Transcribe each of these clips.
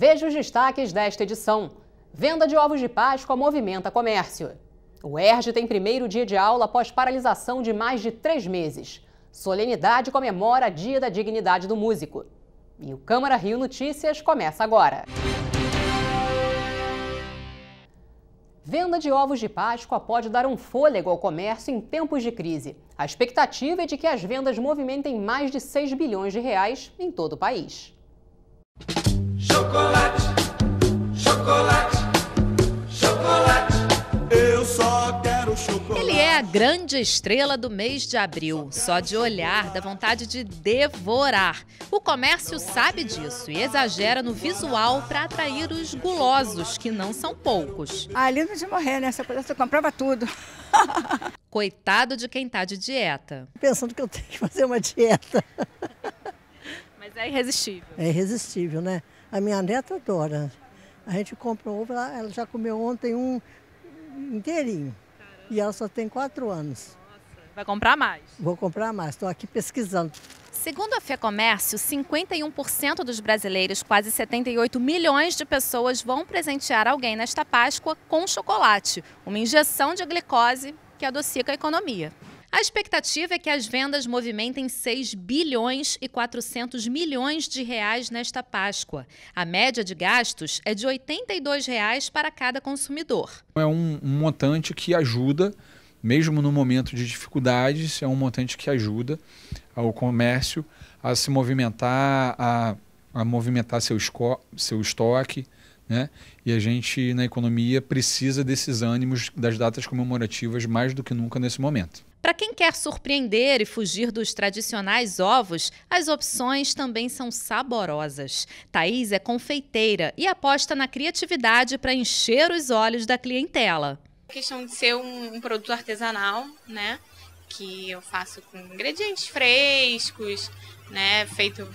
Veja os destaques desta edição. Venda de ovos de Páscoa movimenta comércio. O ERJ tem primeiro dia de aula após paralisação de mais de três meses. Solenidade comemora Dia da Dignidade do Músico. E o Câmara Rio Notícias começa agora. Venda de ovos de Páscoa pode dar um fôlego ao comércio em tempos de crise. A expectativa é de que as vendas movimentem mais de 6 bilhões de reais em todo o país. Chocolate, chocolate, chocolate. Eu só quero chocolate. Ele é a grande estrela do mês de abril. Só de olhar dá vontade de devorar. O comércio sabe disso e exagera no visual para atrair os gulosos, que não são poucos. Ah, lindo de morrer, né? Se eu pudesse, eu comprava tudo. Coitado de quem tá de dieta. Pensando que eu tenho que fazer uma dieta. Mas é irresistível. É irresistível, né? A minha neta adora. A gente compra ovo, ela já comeu ontem um inteirinho. Caramba. E ela só tem quatro anos. Nossa, vai comprar mais? Vou comprar mais, estou aqui pesquisando. Segundo a FEComércio, 51% dos brasileiros, quase 78 milhões de pessoas, vão presentear alguém nesta Páscoa com chocolate, uma injeção de glicose que adocica a economia. A expectativa é que as vendas movimentem 6 bilhões e 400 milhões de reais nesta Páscoa. A média de gastos é de R$ 82 reais para cada consumidor. É um, um montante que ajuda, mesmo no momento de dificuldades, é um montante que ajuda ao comércio a se movimentar, a, a movimentar seu, seu estoque, né? E a gente, na economia, precisa desses ânimos das datas comemorativas mais do que nunca nesse momento. Para quem quer surpreender e fugir dos tradicionais ovos, as opções também são saborosas. Thaís é confeiteira e aposta na criatividade para encher os olhos da clientela. A questão de ser um, um produto artesanal, né? Que eu faço com ingredientes frescos, né? Feitos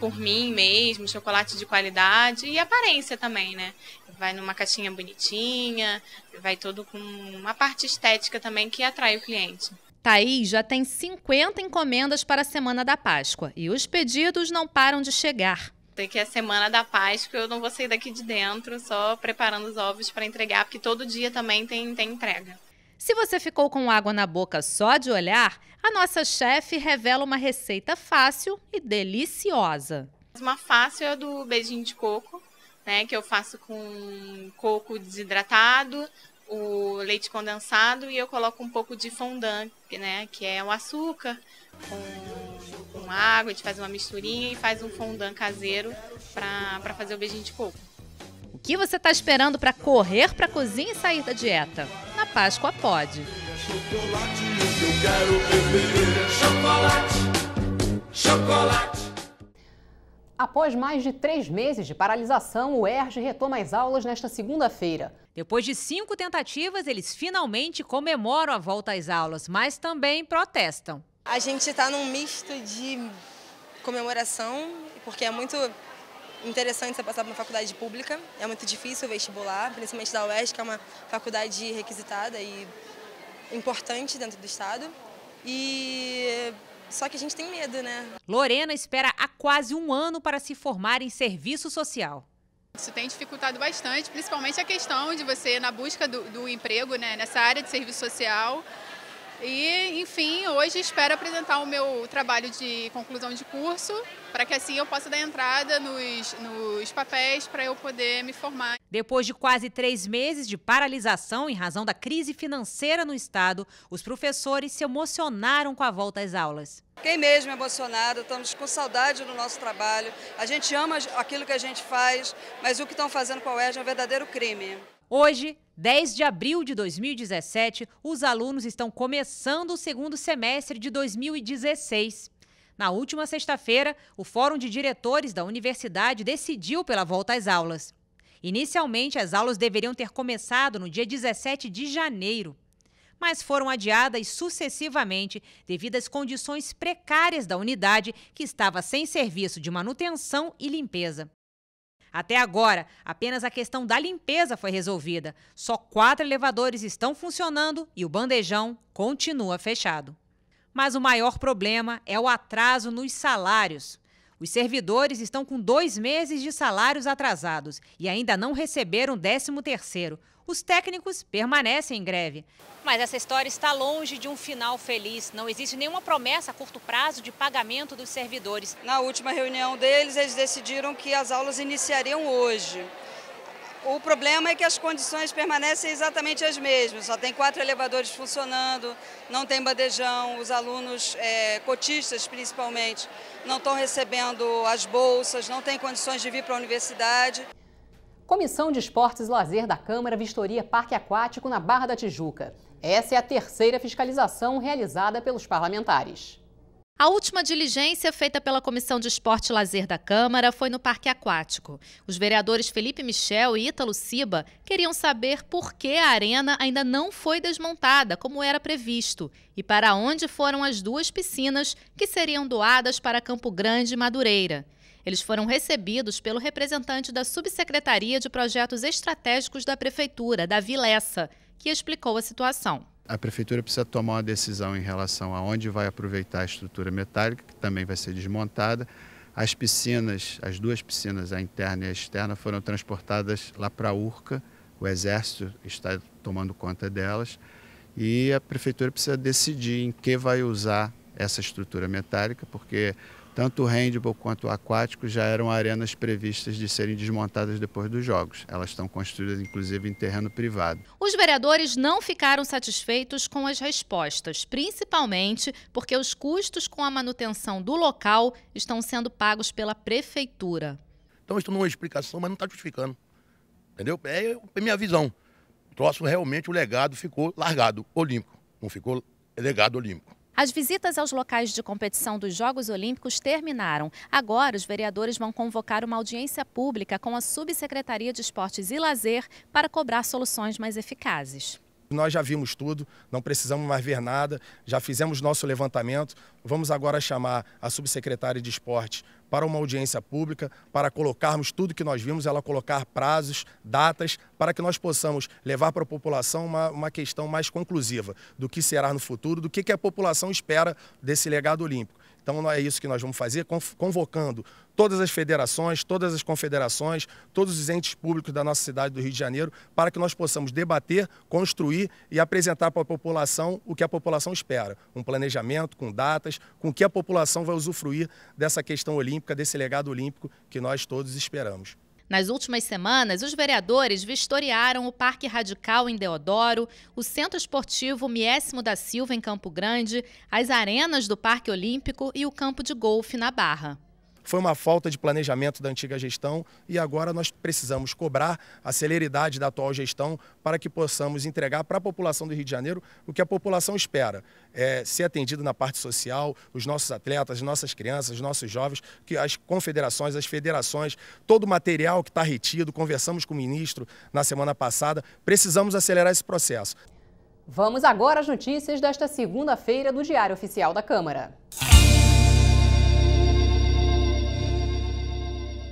por mim mesmo, chocolate de qualidade e aparência também, né? Vai numa caixinha bonitinha, vai todo com uma parte estética também que atrai o cliente. Thaís já tem 50 encomendas para a Semana da Páscoa e os pedidos não param de chegar. Tem que a Semana da Páscoa, eu não vou sair daqui de dentro só preparando os ovos para entregar, porque todo dia também tem, tem entrega. Se você ficou com água na boca só de olhar, a nossa chefe revela uma receita fácil e deliciosa. Uma fácil é do beijinho de coco, né, que eu faço com coco desidratado, o leite condensado e eu coloco um pouco de fondant, né, que é o açúcar com, com água, a gente faz uma misturinha e faz um fondant caseiro para fazer o beijinho de coco. O que você está esperando para correr para a cozinha e sair da dieta? Páscoa pode. Chocolate, eu quero beber chocolate, chocolate. Após mais de três meses de paralisação, o ERJ retoma as aulas nesta segunda-feira. Depois de cinco tentativas, eles finalmente comemoram a volta às aulas, mas também protestam. A gente está num misto de comemoração, porque é muito interessante você passar para uma faculdade pública. É muito difícil vestibular, principalmente da oeste que é uma faculdade requisitada e importante dentro do estado. E só que a gente tem medo, né? Lorena espera há quase um ano para se formar em serviço social. Isso tem dificultado bastante, principalmente a questão de você, na busca do, do emprego né, nessa área de serviço social, e, enfim, hoje espero apresentar o meu trabalho de conclusão de curso, para que assim eu possa dar entrada nos, nos papéis para eu poder me formar. Depois de quase três meses de paralisação em razão da crise financeira no Estado, os professores se emocionaram com a volta às aulas. Quem mesmo é emocionado, estamos com saudade do nosso trabalho, a gente ama aquilo que a gente faz, mas o que estão fazendo com a UERJ é um verdadeiro crime. Hoje, 10 de abril de 2017, os alunos estão começando o segundo semestre de 2016. Na última sexta-feira, o Fórum de Diretores da Universidade decidiu pela volta às aulas. Inicialmente, as aulas deveriam ter começado no dia 17 de janeiro, mas foram adiadas sucessivamente devido às condições precárias da unidade, que estava sem serviço de manutenção e limpeza. Até agora, apenas a questão da limpeza foi resolvida. Só quatro elevadores estão funcionando e o bandejão continua fechado. Mas o maior problema é o atraso nos salários. Os servidores estão com dois meses de salários atrasados e ainda não receberam 13 terceiro, os técnicos permanecem em greve. Mas essa história está longe de um final feliz. Não existe nenhuma promessa a curto prazo de pagamento dos servidores. Na última reunião deles, eles decidiram que as aulas iniciariam hoje. O problema é que as condições permanecem exatamente as mesmas. Só tem quatro elevadores funcionando, não tem bandejão, os alunos é, cotistas, principalmente, não estão recebendo as bolsas, não têm condições de vir para a universidade. Comissão de Esportes e Lazer da Câmara vistoria Parque Aquático na Barra da Tijuca. Essa é a terceira fiscalização realizada pelos parlamentares. A última diligência feita pela Comissão de Esporte e Lazer da Câmara foi no Parque Aquático. Os vereadores Felipe Michel e Ítalo Siba queriam saber por que a arena ainda não foi desmontada, como era previsto, e para onde foram as duas piscinas que seriam doadas para Campo Grande e Madureira. Eles foram recebidos pelo representante da Subsecretaria de Projetos Estratégicos da Prefeitura, Davi Lessa, que explicou a situação. A Prefeitura precisa tomar uma decisão em relação a onde vai aproveitar a estrutura metálica, que também vai ser desmontada. As piscinas, as duas piscinas, a interna e a externa, foram transportadas lá para a Urca. O Exército está tomando conta delas. E a Prefeitura precisa decidir em que vai usar essa estrutura metálica, porque tanto o handball quanto o aquático já eram arenas previstas de serem desmontadas depois dos Jogos. Elas estão construídas, inclusive, em terreno privado. Os vereadores não ficaram satisfeitos com as respostas, principalmente porque os custos com a manutenção do local estão sendo pagos pela Prefeitura. Então, estou numa é explicação, mas não está justificando. Entendeu? É a é minha visão. O troço realmente, o legado ficou largado, olímpico. Não ficou legado olímpico. As visitas aos locais de competição dos Jogos Olímpicos terminaram. Agora, os vereadores vão convocar uma audiência pública com a Subsecretaria de Esportes e Lazer para cobrar soluções mais eficazes. Nós já vimos tudo, não precisamos mais ver nada, já fizemos nosso levantamento. Vamos agora chamar a subsecretária de esporte para uma audiência pública, para colocarmos tudo que nós vimos, ela colocar prazos, datas, para que nós possamos levar para a população uma, uma questão mais conclusiva do que será no futuro, do que, que a população espera desse legado olímpico. Então é isso que nós vamos fazer, convocando todas as federações, todas as confederações, todos os entes públicos da nossa cidade do Rio de Janeiro, para que nós possamos debater, construir e apresentar para a população o que a população espera. Um planejamento com datas, com que a população vai usufruir dessa questão olímpica, desse legado olímpico que nós todos esperamos. Nas últimas semanas, os vereadores vistoriaram o Parque Radical em Deodoro, o Centro Esportivo Miésimo da Silva em Campo Grande, as arenas do Parque Olímpico e o campo de golfe na Barra. Foi uma falta de planejamento da antiga gestão e agora nós precisamos cobrar a celeridade da atual gestão para que possamos entregar para a população do Rio de Janeiro o que a população espera. É, ser atendido na parte social, os nossos atletas, as nossas crianças, os nossos jovens, que as confederações, as federações, todo o material que está retido, conversamos com o ministro na semana passada, precisamos acelerar esse processo. Vamos agora às notícias desta segunda-feira do Diário Oficial da Câmara.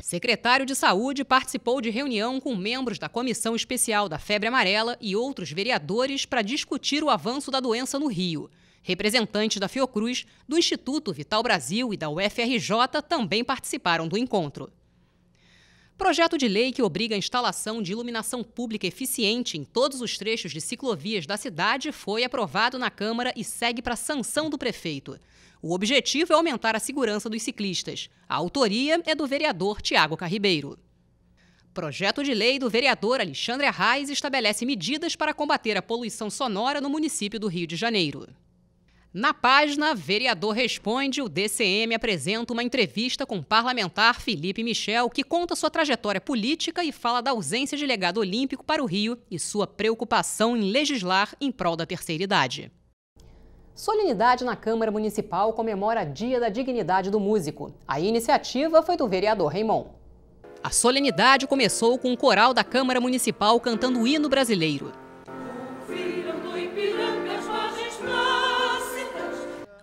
Secretário de Saúde participou de reunião com membros da Comissão Especial da Febre Amarela e outros vereadores para discutir o avanço da doença no Rio. Representantes da Fiocruz, do Instituto Vital Brasil e da UFRJ também participaram do encontro. Projeto de lei que obriga a instalação de iluminação pública eficiente em todos os trechos de ciclovias da cidade foi aprovado na Câmara e segue para sanção do prefeito. O objetivo é aumentar a segurança dos ciclistas. A autoria é do vereador Tiago Carribeiro. Projeto de lei do vereador Alexandre Arraes estabelece medidas para combater a poluição sonora no município do Rio de Janeiro. Na página, vereador responde, o DCM apresenta uma entrevista com o parlamentar Felipe Michel, que conta sua trajetória política e fala da ausência de legado olímpico para o Rio e sua preocupação em legislar em prol da terceira idade. Solenidade na Câmara Municipal comemora Dia da Dignidade do Músico. A iniciativa foi do vereador Raimon. A solenidade começou com o coral da Câmara Municipal cantando o hino brasileiro.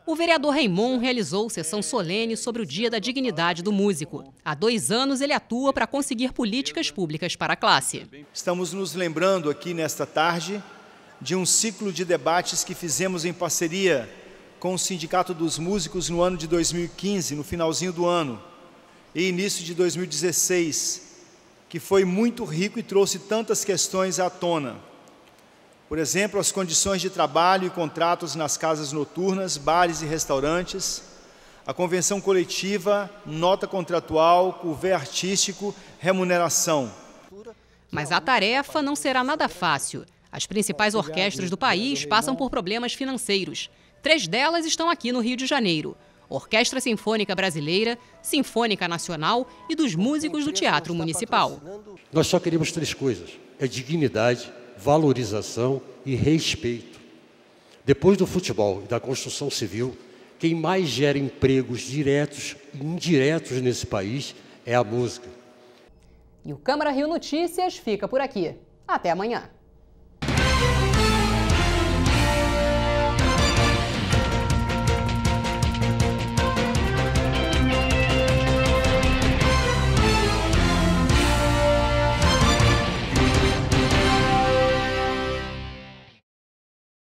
O vereador Raimon realizou sessão solene sobre o Dia da Dignidade do Músico. Há dois anos ele atua para conseguir políticas públicas para a classe. Estamos nos lembrando aqui nesta tarde de um ciclo de debates que fizemos em parceria com o Sindicato dos Músicos no ano de 2015, no finalzinho do ano, e início de 2016, que foi muito rico e trouxe tantas questões à tona. Por exemplo, as condições de trabalho e contratos nas casas noturnas, bares e restaurantes, a convenção coletiva, nota contratual, couvê artístico, remuneração. Mas a tarefa não será nada fácil. As principais orquestras do país passam por problemas financeiros. Três delas estão aqui no Rio de Janeiro. Orquestra Sinfônica Brasileira, Sinfônica Nacional e dos músicos do Teatro Municipal. Nós só queremos três coisas: é dignidade, valorização e respeito. Depois do futebol e da construção civil, quem mais gera empregos diretos e indiretos nesse país é a música. E o Câmara Rio Notícias fica por aqui. Até amanhã.